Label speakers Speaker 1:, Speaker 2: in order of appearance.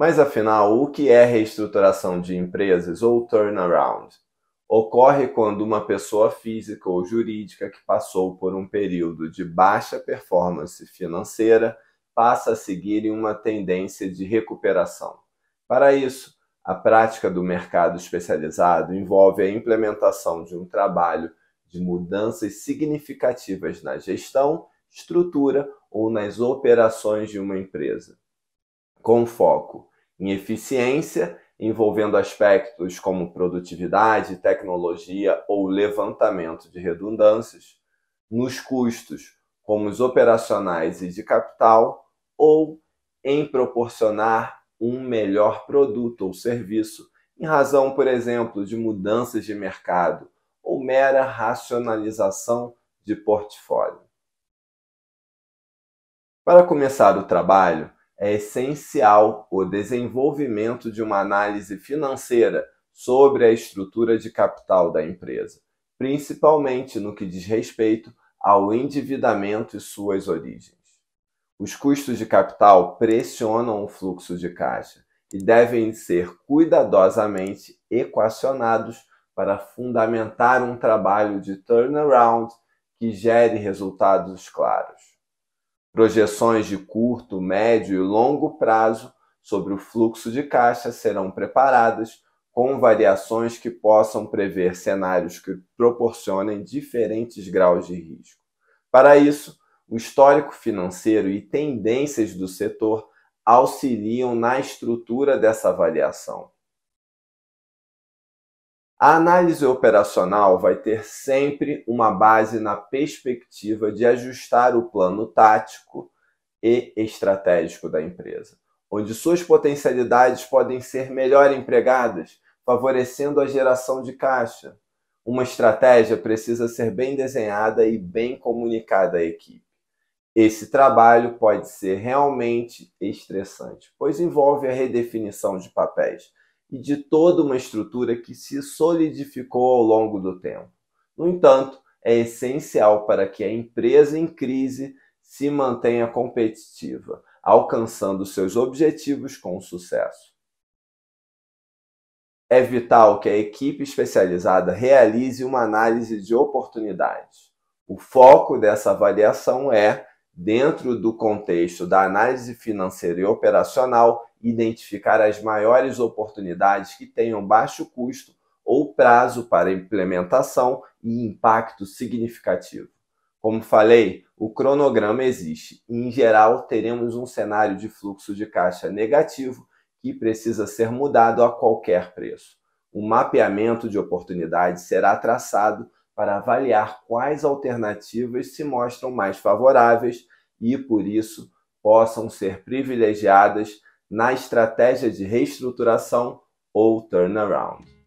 Speaker 1: Mas afinal, o que é reestruturação de empresas ou turnaround? Ocorre quando uma pessoa física ou jurídica que passou por um período de baixa performance financeira passa a seguir em uma tendência de recuperação. Para isso, a prática do mercado especializado envolve a implementação de um trabalho de mudanças significativas na gestão, estrutura ou nas operações de uma empresa, com foco em eficiência, envolvendo aspectos como produtividade, tecnologia ou levantamento de redundâncias, nos custos, como os operacionais e de capital, ou em proporcionar um melhor produto ou serviço, em razão, por exemplo, de mudanças de mercado ou mera racionalização de portfólio. Para começar o trabalho, é essencial o desenvolvimento de uma análise financeira sobre a estrutura de capital da empresa, principalmente no que diz respeito ao endividamento e suas origens. Os custos de capital pressionam o fluxo de caixa e devem ser cuidadosamente equacionados para fundamentar um trabalho de turnaround que gere resultados claros. Projeções de curto, médio e longo prazo sobre o fluxo de caixa serão preparadas com variações que possam prever cenários que proporcionem diferentes graus de risco. Para isso, o histórico financeiro e tendências do setor auxiliam na estrutura dessa avaliação. A análise operacional vai ter sempre uma base na perspectiva de ajustar o plano tático e estratégico da empresa, onde suas potencialidades podem ser melhor empregadas, favorecendo a geração de caixa. Uma estratégia precisa ser bem desenhada e bem comunicada à equipe. Esse trabalho pode ser realmente estressante, pois envolve a redefinição de papéis e de toda uma estrutura que se solidificou ao longo do tempo. No entanto, é essencial para que a empresa em crise se mantenha competitiva, alcançando seus objetivos com sucesso. É vital que a equipe especializada realize uma análise de oportunidades. O foco dessa avaliação é dentro do contexto da análise financeira e operacional, identificar as maiores oportunidades que tenham baixo custo ou prazo para implementação e impacto significativo. Como falei, o cronograma existe em geral, teremos um cenário de fluxo de caixa negativo que precisa ser mudado a qualquer preço. O mapeamento de oportunidades será traçado para avaliar quais alternativas se mostram mais favoráveis e, por isso, possam ser privilegiadas na estratégia de reestruturação ou turnaround.